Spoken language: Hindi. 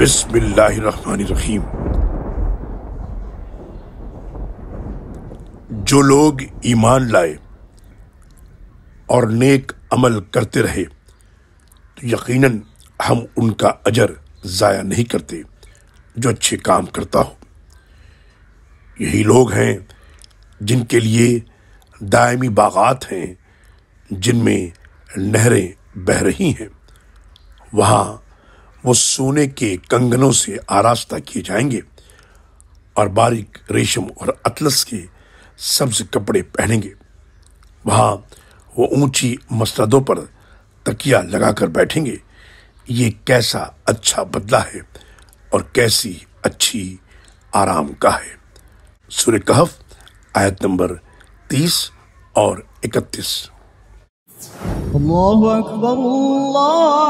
बिस्मिल्लाहिर्रहमानिर्रहीम जो लोग ईमान लाए और नेक अमल करते रहे तो यकीनन हम उनका अजर ज़ाया नहीं करते जो अच्छे काम करता हो यही लोग हैं जिनके लिए दायमी बागात हैं जिनमें नहरें बह रही हैं वहाँ वो सोने के कंगनों से आरास्ता किए जाएंगे और बारीक रेशम और अतलस के सब्ज कपड़े पहनेंगे वहाँ वो ऊंची मस्तदों पर तकिया लगाकर बैठेंगे ये कैसा अच्छा बदला है और कैसी अच्छी आराम का है सूर्य कहफ आयत नंबर तीस और इकतीस अल्लाह अकबर अल्लाह